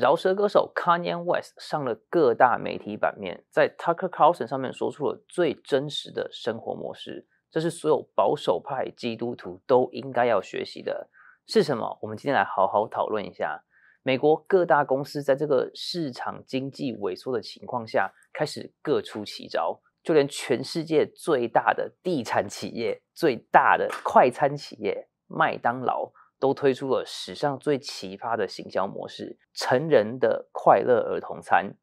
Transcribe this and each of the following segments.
饶舌歌手 Kanye West 上了各大媒体版面，在 Tucker Carlson 上面说出了最真实的生活模式，这是所有保守派基督徒都应该要学习的。是什么？我们今天来好好讨论一下。美国各大公司在这个市场经济萎缩的情况下，开始各出奇招，就连全世界最大的地产企业、最大的快餐企业麦当劳。都推出了史上最奇葩的行销模式，成人的快乐儿童餐，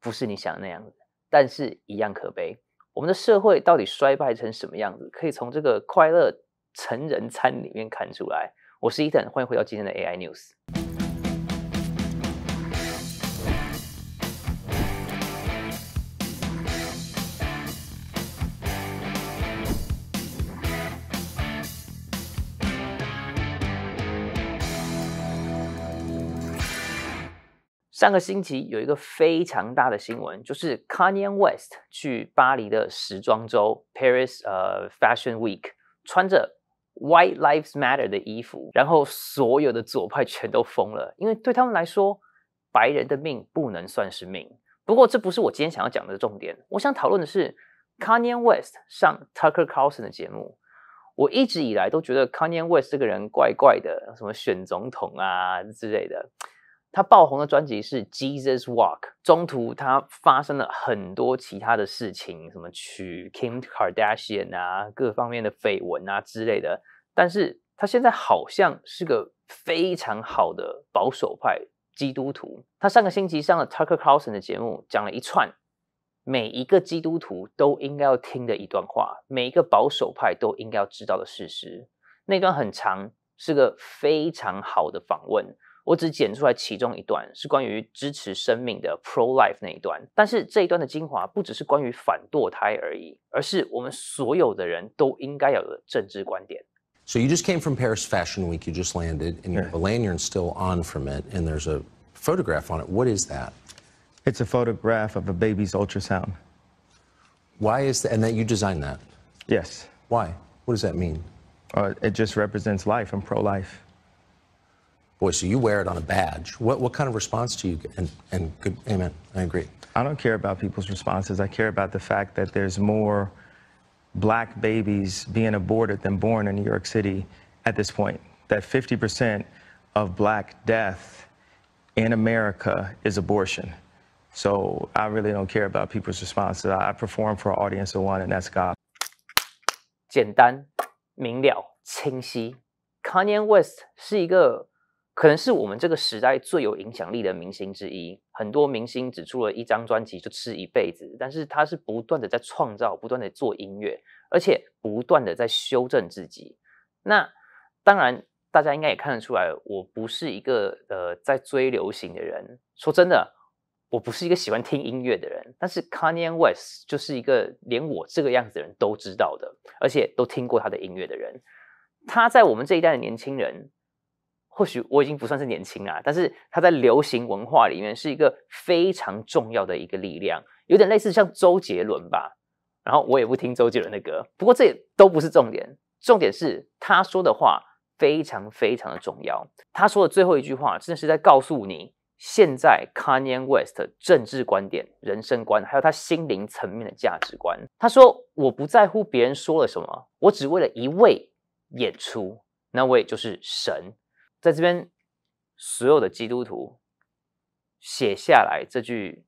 不是你想的那样子，但是一样可悲。我们的社会到底衰败成什么样子，可以从这个快乐成人餐里面看出来。我是伊藤，欢迎回到今天的 AI News。上个星期有一个非常大的新闻，就是 Kanye West 去巴黎的时装周 Paris 呃 Fashion Week 穿着 White Lives Matter 的衣服，然后所有的左派全都疯了，因为对他们来说，白人的命不能算是命。不过这不是我今天想要讲的重点，我想讨论的是 Kanye West 上 Tucker Carlson 的节目。我一直以来都觉得 Kanye West 这个人怪怪的，什么选总统啊之类的。他爆红的专辑是《Jesus Walk》。中途他发生了很多其他的事情，什么娶 Kim Kardashian 啊，各方面的绯闻啊之类的。但是他现在好像是个非常好的保守派基督徒。他上个星期上了 Tucker Carlson 的节目，讲了一串每一个基督徒都应该要听的一段话，每一个保守派都应该要知道的事实。那段很长，是个非常好的访问。我只剪出来其中一段，是关于支持生命的 pro life 那一段。但是这一段的精华不只是关于反堕胎而已，而是我们所有的人都应该有的政治观点。So you just came from Paris Fashion Week. You just landed, and you have a lanyard still on from it, and there's a photograph on it. What is that? It's a photograph of a baby's ultrasound. Why is that? And that you designed that? Yes. Why? What does that mean? Uh, it just represents life. I'm pro-life. Boy, so you wear it on a badge. What, what kind of response do you get? And, and good, amen. I agree. I don't care about people's responses. I care about the fact that there's more black babies being aborted than born in New York City at this point. That 50% of black death in America is abortion. So I really don't care about people's responses. I perform for an audience of one, and that's God. 简单、明了、清晰。Kanye West 是一个可能是我们这个时代最有影响力的明星之一。很多明星只出了一张专辑就吃一辈子，但是他是不断的在创造，不断的做音乐，而且不断的在修正自己。那当然，大家应该也看得出来，我不是一个呃在追流行的人。说真的，我不是一个喜欢听音乐的人。但是 Kanye West 就是一个连我这个样子的人都知道的，而且都听过他的音乐的人。他在我们这一代的年轻人。或许我已经不算是年轻啊，但是他在流行文化里面是一个非常重要的一个力量，有点类似像周杰伦吧。然后我也不听周杰伦的歌，不过这也都不是重点，重点是他说的话非常非常的重要。他说的最后一句话，真的是在告诉你，现在 Kanye West 政治观点、人生观，还有他心灵层面的价值观。他说：“我不在乎别人说了什么，我只为了一位演出，那位就是神。”在这边，所有的基督徒写下来这句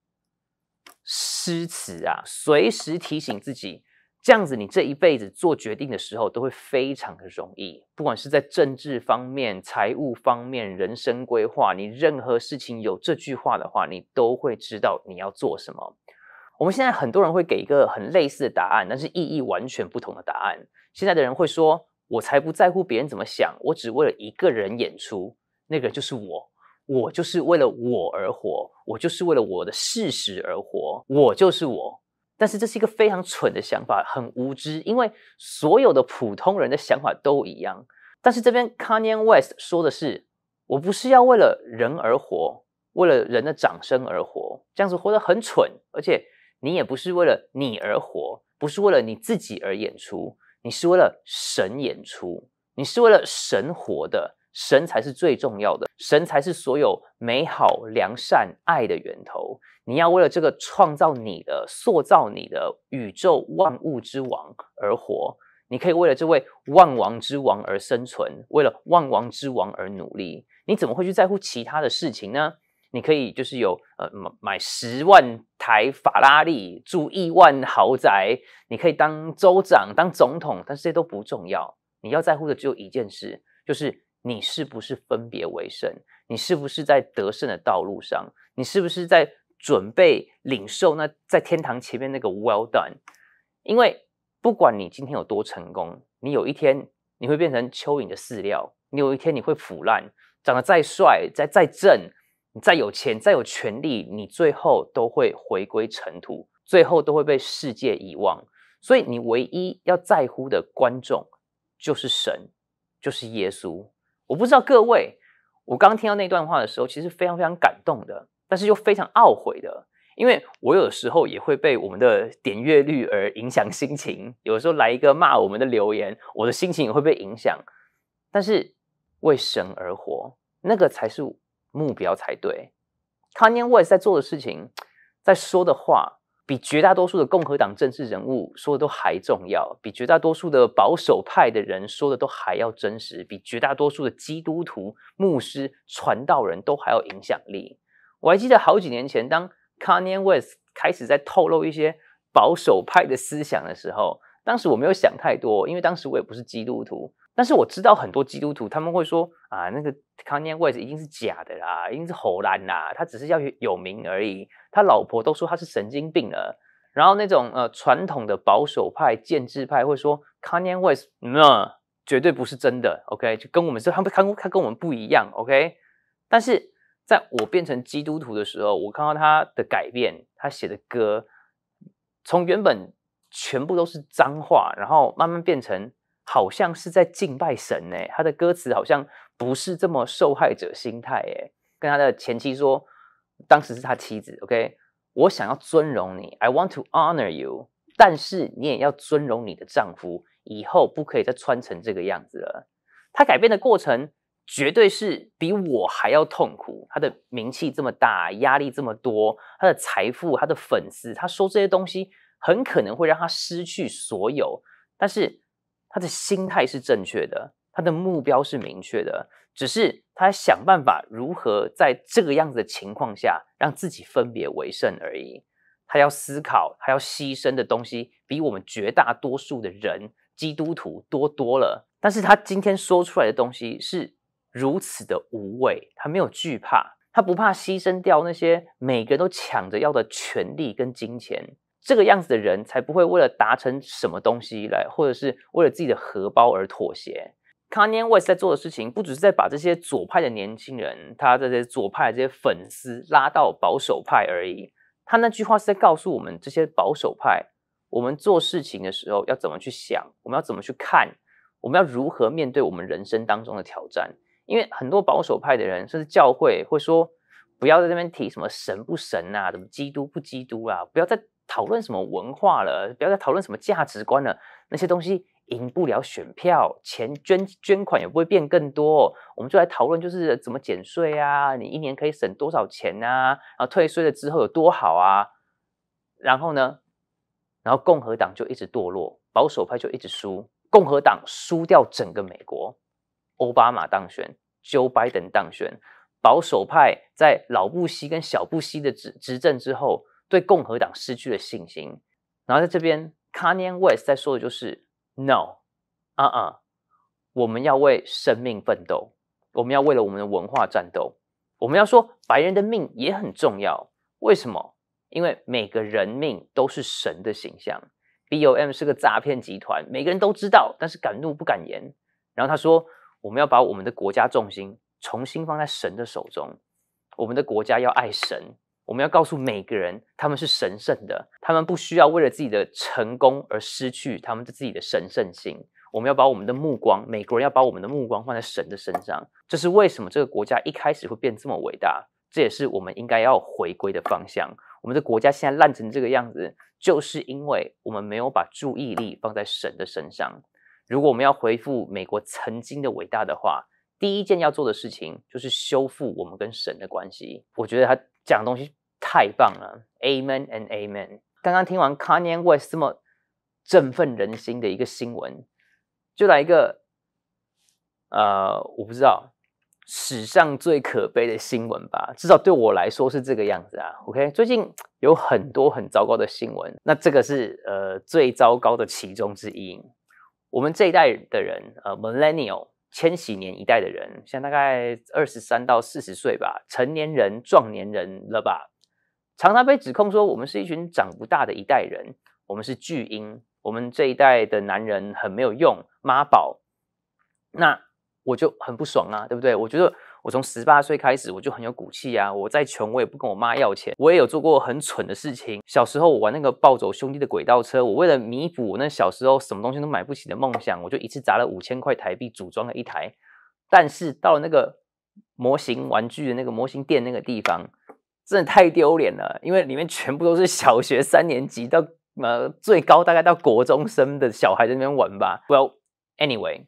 诗词啊，随时提醒自己，这样子你这一辈子做决定的时候都会非常的容易，不管是在政治方面、财务方面、人生规划，你任何事情有这句话的话，你都会知道你要做什么。我们现在很多人会给一个很类似的答案，但是意义完全不同的答案。现在的人会说。我才不在乎别人怎么想，我只为了一个人演出，那个人就是我，我就是为了我而活，我就是为了我的事实而活，我就是我。但是这是一个非常蠢的想法，很无知，因为所有的普通人的想法都一样。但是这边 Kanye West 说的是，我不是要为了人而活，为了人的掌声而活，这样子活得很蠢，而且你也不是为了你而活，不是为了你自己而演出。你是为了神演出，你是为了神活的，神才是最重要的，神才是所有美好、良善、爱的源头。你要为了这个创造你的、塑造你的宇宙万物之王而活，你可以为了这位万王之王而生存，为了万王之王而努力。你怎么会去在乎其他的事情呢？你可以就是有呃买买十万台法拉利住亿万豪宅，你可以当州长当总统，但是这都不重要。你要在乎的只有一件事，就是你是不是分别为圣，你是不是在得胜的道路上，你是不是在准备领受那在天堂前面那个 well done？因为不管你今天有多成功，你有一天你会变成蚯蚓的饲料，你有一天你会腐烂。长得再帅再再正。你再有钱，再有权利，你最后都会回归尘土，最后都会被世界遗忘。所以，你唯一要在乎的观众就是神，就是耶稣。我不知道各位，我刚听到那段话的时候，其实非常非常感动的，但是又非常懊悔的，因为我有时候也会被我们的点阅率而影响心情，有时候来一个骂我们的留言，我的心情也会被影响。但是为神而活，那个才是。目标才对。Kanye West 在做的事情，在说的话，比绝大多数的共和党政治人物说的都还重要，比绝大多数的保守派的人说的都还要真实，比绝大多数的基督徒、牧师、传道人都还要影响力。我还记得好几年前，当 Kanye West 开始在透露一些保守派的思想的时候，当时我没有想太多，因为当时我也不是基督徒。但是我知道很多基督徒他们会说啊，那个 Kanye West 一定是假的啦，一定是猴兰啦，他只是要有名而已。他老婆都说他是神经病了。然后那种呃传统的保守派、建制派会说 Kanye West 那绝对不是真的。OK，就跟我们这他们他他跟我们不一样。OK，但是在我变成基督徒的时候，我看到他的改变，他写的歌从原本全部都是脏话，然后慢慢变成。好像是在敬拜神呢，他的歌词好像不是这么受害者心态哎，跟他的前妻说，当时是他妻子，OK，我想要尊荣你，I want to honor you，但是你也要尊荣你的丈夫，以后不可以再穿成这个样子了。他改变的过程绝对是比我还要痛苦。他的名气这么大，压力这么多，他的财富，他的粉丝，他说这些东西很可能会让他失去所有，但是。他的心态是正确的，他的目标是明确的，只是他想办法如何在这个样子的情况下让自己分别为胜而已。他要思考，他要牺牲的东西比我们绝大多数的人基督徒多多了。但是他今天说出来的东西是如此的无畏，他没有惧怕，他不怕牺牲掉那些每个人都抢着要的权利跟金钱。这个样子的人才不会为了达成什么东西来，或者是为了自己的荷包而妥协。Kanye West 在做的事情，不只是在把这些左派的年轻人，他这些左派这些粉丝拉到保守派而已。他那句话是在告诉我们这些保守派，我们做事情的时候要怎么去想，我们要怎么去看，我们要如何面对我们人生当中的挑战。因为很多保守派的人，甚至教会会说，不要在那边提什么神不神啊，什么基督不基督啊，不要再。讨论什么文化了？不要再讨论什么价值观了。那些东西赢不了选票，钱捐捐款也不会变更多。我们就来讨论就是怎么减税啊？你一年可以省多少钱啊，然后退税了之后有多好啊？然后呢？然后共和党就一直堕落，保守派就一直输。共和党输掉整个美国，奥巴马当选，Joe Biden 当选。保守派在老布希跟小布希的执执政之后。对共和党失去了信心，然后在这边，Kanye West 在说的就是 “No，啊啊，我们要为生命奋斗，我们要为了我们的文化战斗，我们要说白人的命也很重要。为什么？因为每个人命都是神的形象。BOM 是个诈骗集团，每个人都知道，但是敢怒不敢言。然后他说，我们要把我们的国家重心重新放在神的手中，我们的国家要爱神。”我们要告诉每个人，他们是神圣的，他们不需要为了自己的成功而失去他们的自己的神圣性。我们要把我们的目光，美国人要把我们的目光放在神的身上。这是为什么这个国家一开始会变这么伟大？这也是我们应该要回归的方向。我们的国家现在烂成这个样子，就是因为我们没有把注意力放在神的身上。如果我们要恢复美国曾经的伟大的话，第一件要做的事情就是修复我们跟神的关系。我觉得他讲的东西。太棒了，Amen and Amen。刚刚听完 Kanye West 这么振奋人心的一个新闻，就来一个呃，我不知道史上最可悲的新闻吧，至少对我来说是这个样子啊。OK，最近有很多很糟糕的新闻，那这个是呃最糟糕的其中之一。我们这一代的人，呃，Millennial 千禧年一代的人，像大概二十三到四十岁吧，成年人、壮年人了吧。常常被指控说，我们是一群长不大的一代人，我们是巨婴，我们这一代的男人很没有用，妈宝。那我就很不爽啊，对不对？我觉得我从十八岁开始，我就很有骨气啊。我再穷，我也不跟我妈要钱。我也有做过很蠢的事情，小时候我玩那个暴走兄弟的轨道车，我为了弥补我那小时候什么东西都买不起的梦想，我就一次砸了五千块台币组装了一台。但是到了那个模型玩具的那个模型店那个地方。真的太丢脸了，因为里面全部都是小学三年级到呃最高大概到国中生的小孩在那边玩吧。Well, anyway，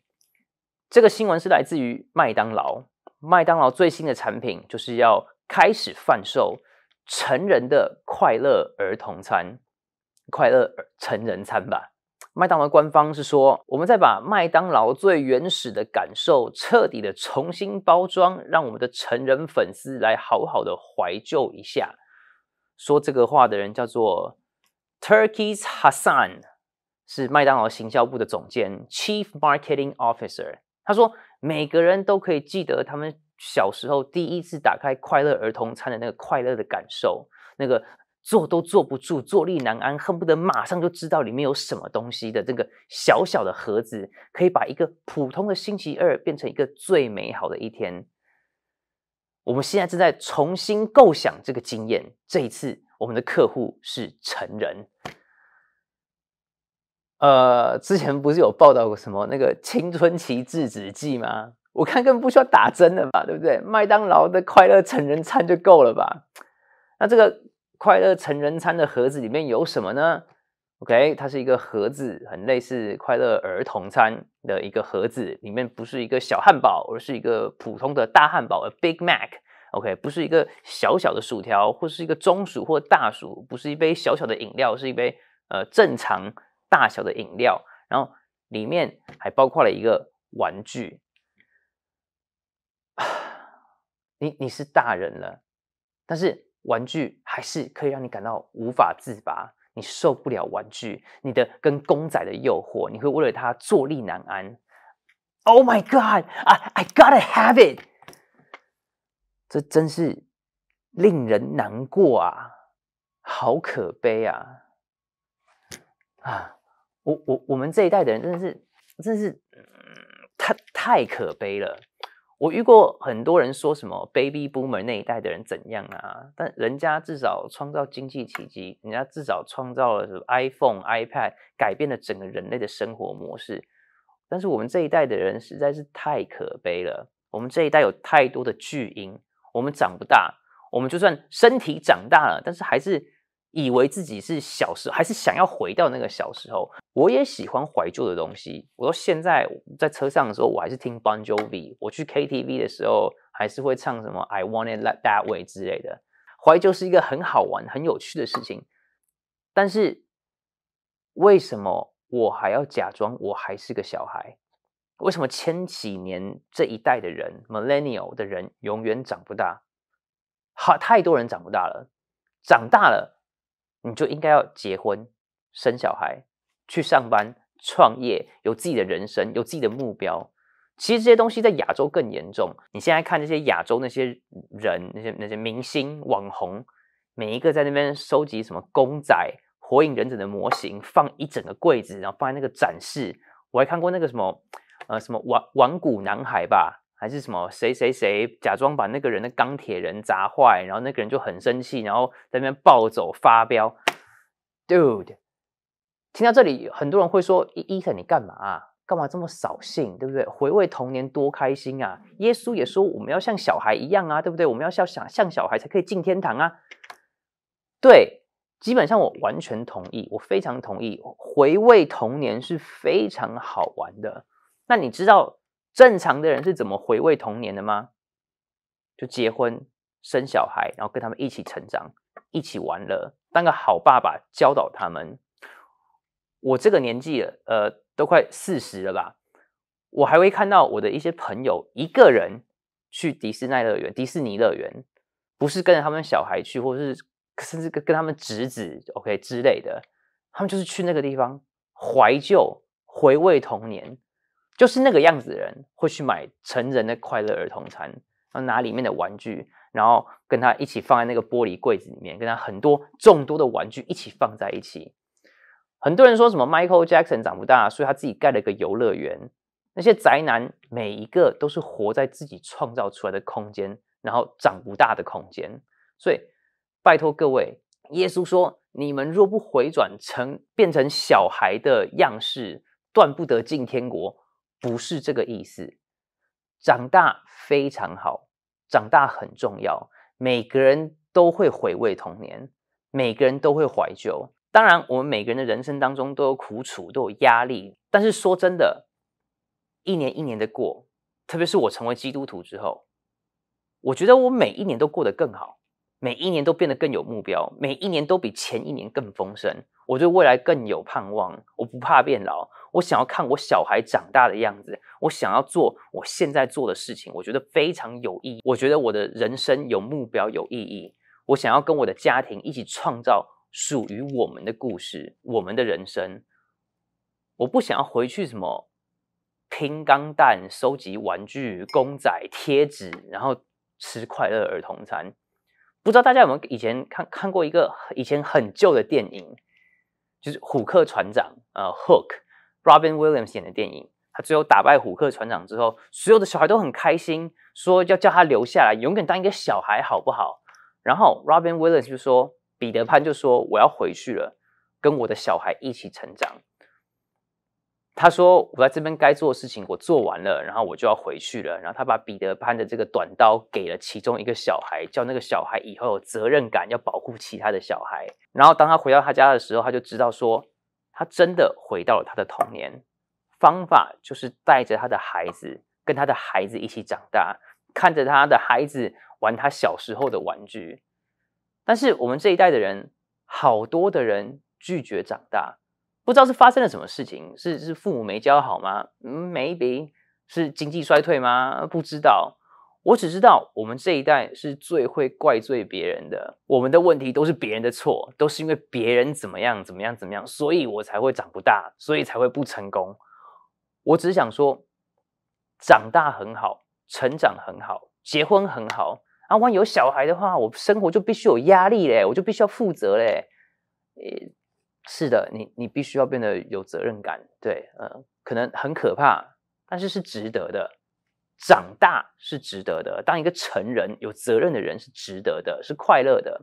这个新闻是来自于麦当劳，麦当劳最新的产品就是要开始贩售成人的快乐儿童餐，快乐成人餐吧。麦当劳官方是说，我们在把麦当劳最原始的感受彻底的重新包装，让我们的成人粉丝来好好的怀旧一下。说这个话的人叫做 Turkey Hassan，是麦当劳行销部的总监 （Chief Marketing Officer）。他说，每个人都可以记得他们小时候第一次打开快乐儿童餐的那个快乐的感受，那个。坐都坐不住，坐立难安，恨不得马上就知道里面有什么东西的这个小小的盒子，可以把一个普通的星期二变成一个最美好的一天。我们现在正在重新构想这个经验，这一次我们的客户是成人。呃，之前不是有报道过什么那个青春期制止剂吗？我看根本不需要打针了吧，对不对？麦当劳的快乐成人餐就够了吧？那这个。快乐成人餐的盒子里面有什么呢？OK，它是一个盒子，很类似快乐儿童餐的一个盒子。里面不是一个小汉堡，而是一个普通的大汉堡，Big Mac。OK，不是一个小小的薯条，或是一个中薯或大薯，不是一杯小小的饮料，是一杯呃正常大小的饮料。然后里面还包括了一个玩具。你你是大人了，但是。玩具还是可以让你感到无法自拔，你受不了玩具，你的跟公仔的诱惑，你会为了它坐立难安。Oh my God! I I gotta have it！这真是令人难过啊，好可悲啊！啊，我我我们这一代的人真的是，真是，太太可悲了。我遇过很多人说什么 “baby boomer” 那一代的人怎样啊？但人家至少创造经济奇迹，人家至少创造了什么 iPhone、iPad，改变了整个人类的生活模式。但是我们这一代的人实在是太可悲了，我们这一代有太多的巨婴，我们长不大，我们就算身体长大了，但是还是。以为自己是小时候，还是想要回到那个小时候？我也喜欢怀旧的东西。我说现在在车上的时候，我还是听 Bon Jovi。我去 KTV 的时候，还是会唱什么《I Want It l e That Way》之类的。怀旧是一个很好玩、很有趣的事情。但是为什么我还要假装我还是个小孩？为什么千禧年这一代的人 （Millennial 的人）永远长不大？好，太多人长不大了，长大了。你就应该要结婚、生小孩、去上班、创业，有自己的人生，有自己的目标。其实这些东西在亚洲更严重。你现在看这些亚洲那些人，那些那些明星、网红，每一个在那边收集什么公仔、火影忍者的模型，放一整个柜子，然后放在那个展示。我还看过那个什么，呃，什么玩玩古男孩吧。还是什么谁谁谁假装把那个人的钢铁人砸坏，然后那个人就很生气，然后在那边暴走发飙。Dude，听到这里，很多人会说伊伊特，你干嘛？干嘛这么扫兴？对不对？回味童年多开心啊！耶稣也说我们要像小孩一样啊，对不对？我们要像像小孩才可以进天堂啊。对，基本上我完全同意，我非常同意，回味童年是非常好玩的。那你知道？正常的人是怎么回味童年的吗？就结婚生小孩，然后跟他们一起成长，一起玩乐，当个好爸爸教导他们。我这个年纪，呃，都快四十了吧，我还会看到我的一些朋友一个人去迪士尼乐园，迪士尼乐园不是跟着他们小孩去，或是甚至跟跟他们侄子 OK 之类的，他们就是去那个地方怀旧回味童年。就是那个样子的人会去买成人的快乐儿童餐，然后拿里面的玩具，然后跟他一起放在那个玻璃柜子里面，跟他很多众多的玩具一起放在一起。很多人说什么 Michael Jackson 长不大，所以他自己盖了一个游乐园。那些宅男每一个都是活在自己创造出来的空间，然后长不大的空间。所以拜托各位，耶稣说：你们若不回转成变成小孩的样式，断不得进天国。不是这个意思。长大非常好，长大很重要。每个人都会回味童年，每个人都会怀旧。当然，我们每个人的人生当中都有苦楚，都有压力。但是说真的，一年一年的过，特别是我成为基督徒之后，我觉得我每一年都过得更好，每一年都变得更有目标，每一年都比前一年更丰盛。我对未来更有盼望，我不怕变老，我想要看我小孩长大的样子，我想要做我现在做的事情，我觉得非常有意义，我觉得我的人生有目标有意义，我想要跟我的家庭一起创造属于我们的故事，我们的人生，我不想要回去什么拼钢弹、收集玩具公仔、贴纸，然后吃快乐儿童餐。不知道大家有没有以前看看过一个以前很旧的电影？就是虎克船长，呃，Hook，Robin Williams 演的电影，他最后打败虎克船长之后，所有的小孩都很开心，说要叫他留下来，永远当一个小孩好不好？然后 Robin Williams 就说，彼得潘就说，我要回去了，跟我的小孩一起成长。他说：“我在这边该做的事情我做完了，然后我就要回去了。”然后他把彼得潘的这个短刀给了其中一个小孩，叫那个小孩以后有责任感，要保护其他的小孩。然后当他回到他家的时候，他就知道说，他真的回到了他的童年。方法就是带着他的孩子，跟他的孩子一起长大，看着他的孩子玩他小时候的玩具。但是我们这一代的人，好多的人拒绝长大。不知道是发生了什么事情，是是父母没教好吗？m a y b e 是经济衰退吗？不知道。我只知道我们这一代是最会怪罪别人的，我们的问题都是别人的错，都是因为别人怎么样怎么样怎么样，所以我才会长不大，所以才会不成功。我只是想说，长大很好，成长很好，结婚很好。啊，万一有小孩的话，我生活就必须有压力嘞，我就必须要负责嘞，是的，你你必须要变得有责任感。对，嗯，可能很可怕，但是是值得的。长大是值得的，当一个成人有责任的人是值得的，是快乐的。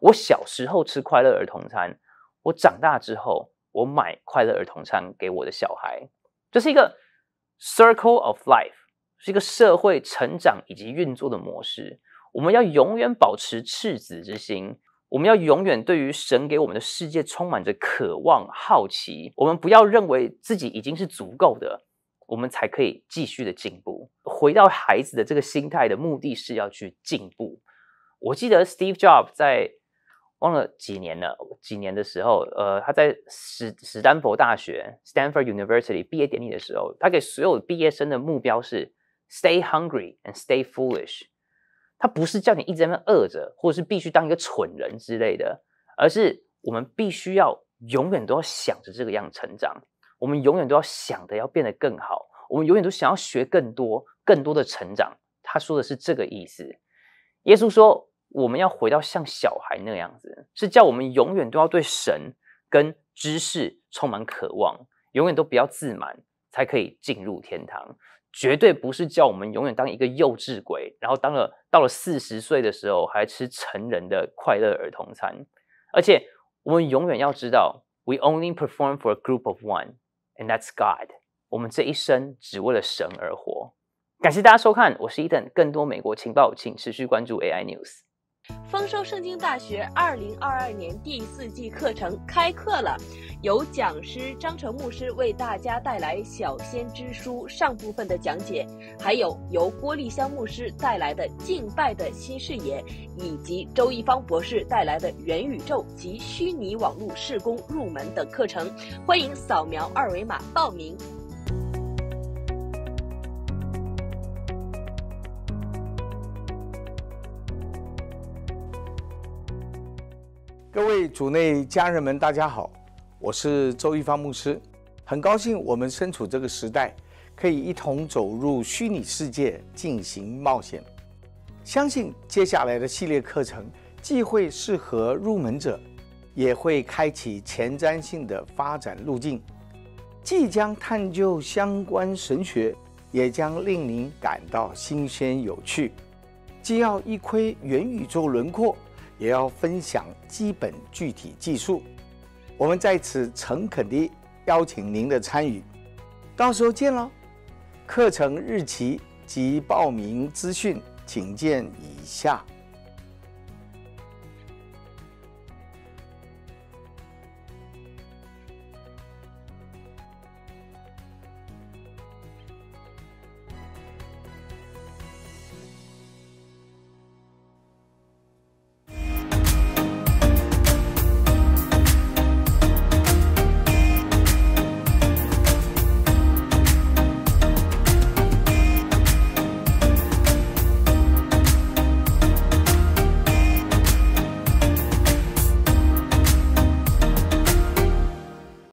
我小时候吃快乐儿童餐，我长大之后，我买快乐儿童餐给我的小孩，这是一个 circle of life，是一个社会成长以及运作的模式。我们要永远保持赤子之心。我们要永远对于神给我们的世界充满着渴望、好奇。我们不要认为自己已经是足够的，我们才可以继续的进步。回到孩子的这个心态的目的是要去进步。我记得 Steve Jobs 在忘了几年了，几年的时候，呃，他在史史丹佛大学 Stanford University 毕业典礼的时候，他给所有毕业生的目标是 Stay hungry and stay foolish。他不是叫你一直在那饿着，或者是必须当一个蠢人之类的，而是我们必须要永远都要想着这个样成长，我们永远都要想的要变得更好，我们永远都想要学更多更多的成长。他说的是这个意思。耶稣说，我们要回到像小孩那样子，是叫我们永远都要对神跟知识充满渴望，永远都不要自满，才可以进入天堂。绝对不是叫我们永远当一个幼稚鬼，然后当了到了四十岁的时候还吃成人的快乐儿童餐。而且我们永远要知道，we only perform for a group of one，and that's God。我们这一生只为了神而活。感谢大家收看，我是伊登。更多美国情报，请持续关注 AI News。丰收圣经大学二零二二年第四季课程开课了，由讲师张成牧师为大家带来《小先知书》上部分的讲解，还有由郭丽香牧师带来的敬拜的新视野，以及周一方博士带来的元宇宙及虚拟网络事工入门等课程，欢迎扫描二维码报名。各位组内家人们，大家好，我是周一芳牧师，很高兴我们身处这个时代，可以一同走入虚拟世界进行冒险。相信接下来的系列课程，既会适合入门者，也会开启前瞻性的发展路径，即将探究相关神学，也将令您感到新鲜有趣。既要一窥元宇宙轮廓。也要分享基本具体技术，我们在此诚恳地邀请您的参与，到时候见喽。课程日期及报名资讯，请见以下。